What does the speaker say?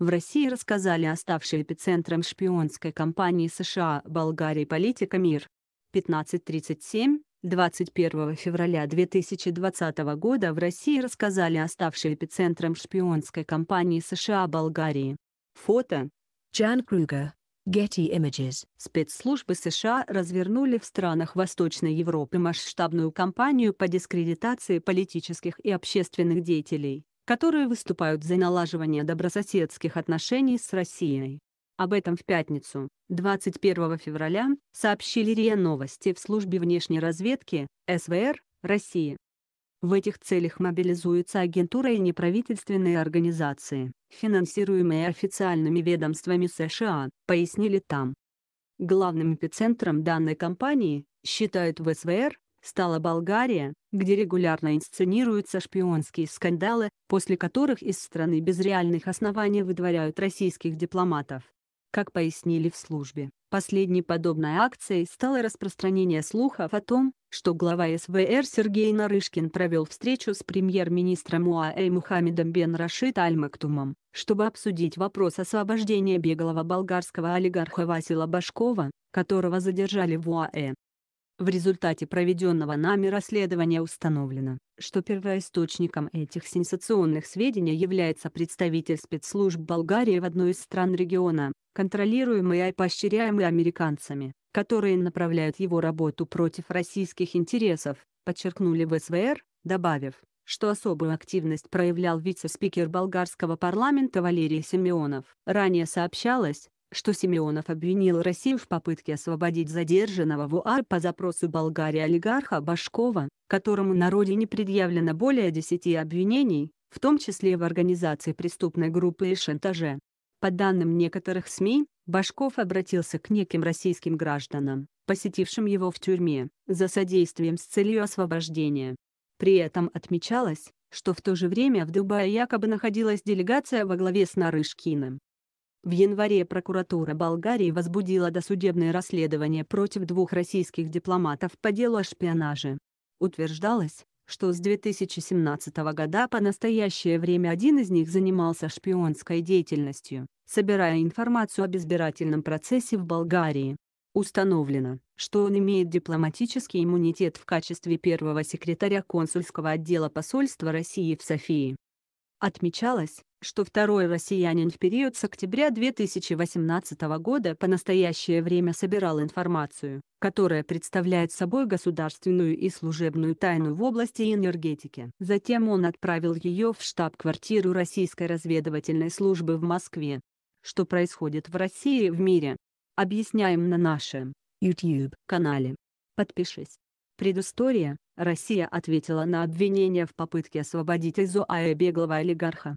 В России рассказали о ставшей эпицентром шпионской кампании США Болгарии политика МИР. 1537, 21 февраля 2020 года в России рассказали о ставшей эпицентром шпионской кампании США Болгарии. Фото. Джан Крюгер. Getty Images. Спецслужбы США развернули в странах Восточной Европы масштабную кампанию по дискредитации политических и общественных деятелей которые выступают за налаживание добрососедских отношений с Россией. Об этом в пятницу, 21 февраля, сообщили РИА Новости в службе внешней разведки СВР России. В этих целях мобилизуются агентура и неправительственные организации, финансируемые официальными ведомствами США, пояснили там. Главным эпицентром данной кампании считают СВР, стала Болгария, где регулярно инсценируются шпионские скандалы, после которых из страны без реальных оснований выдворяют российских дипломатов. Как пояснили в службе, последней подобной акцией стало распространение слухов о том, что глава СВР Сергей Нарышкин провел встречу с премьер-министром УАЭ Мухаммедом бен Рашид Аль-Мактумом, чтобы обсудить вопрос освобождения беглого болгарского олигарха Васила Башкова, которого задержали в УАЭ. В результате проведенного нами расследования установлено, что первоисточником этих сенсационных сведений является представитель спецслужб Болгарии в одной из стран региона, контролируемый и поощряемый американцами, которые направляют его работу против российских интересов, подчеркнули в СВР, добавив, что особую активность проявлял вице-спикер болгарского парламента Валерий Семенов. Ранее сообщалось, что Симеонов обвинил Россию в попытке освободить задержанного в УАР по запросу Болгарии олигарха Башкова, которому на родине предъявлено более 10 обвинений, в том числе в организации преступной группы и шантаже. По данным некоторых СМИ, Башков обратился к неким российским гражданам, посетившим его в тюрьме, за содействием с целью освобождения. При этом отмечалось, что в то же время в Дубае якобы находилась делегация во главе с Нарышкиным. В январе прокуратура Болгарии возбудила досудебное расследование против двух российских дипломатов по делу о шпионаже. Утверждалось, что с 2017 года по настоящее время один из них занимался шпионской деятельностью, собирая информацию об избирательном процессе в Болгарии. Установлено, что он имеет дипломатический иммунитет в качестве первого секретаря консульского отдела посольства России в Софии. Отмечалось, что второй россиянин в период с октября 2018 года по настоящее время собирал информацию, которая представляет собой государственную и служебную тайну в области энергетики. Затем он отправил ее в штаб-квартиру Российской разведывательной службы в Москве. Что происходит в России и в мире? Объясняем на нашем YouTube-канале. Подпишись. Предыстория. Россия ответила на обвинения в попытке освободить из ОАЭ беглого олигарха.